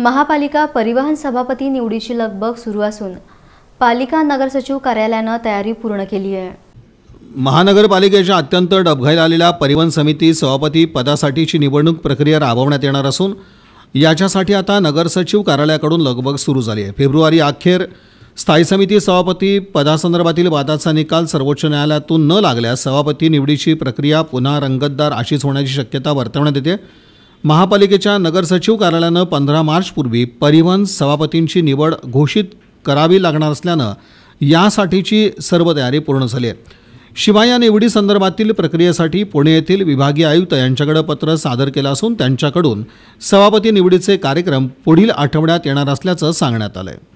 महापालिका परिवहन सभापती निवडीची लगबग सुरू असून पालिका नगरसचिव कार्यालयानं तयारी पूर्ण केली आहे महानगरपालिकेच्या अत्यंत डबघाईला आलेल्या परिवहन समिती सभापती पदासाठीची निवडणूक प्रक्रिया राबवण्यात येणार असून याच्यासाठी आता नगरसचिव कार्यालयाकडून लगबग सुरू झाली आहे फेब्रुवारी अखेर स्थायी समिती सभापती पदासंदर्भातील वादाचा निकाल सर्वोच्च न्यायालयातून न लागल्यास सभापती निवडीची प्रक्रिया पुन्हा रंगतदार अशीच होण्याची शक्यता वर्तवण्यात येते महापालिकेच्या नगरसचिव कार्यालयानं पंधरा मार्चपूर्वी परिवहन सभापतींची निवड घोषित करावी लागणार असल्यानं यासाठीची सर्व तयारी पूर्ण झाली आहे शिवाय या निवडीसंदर्भातील प्रक्रियेसाठी पुणे येथील विभागीय आयुक्त यांच्याकडे पत्र सादर केलं असून त्यांच्याकडून सभापती निवडीचे कार्यक्रम पुढील आठवड्यात येणार असल्याचं सांगण्यात आलं आहे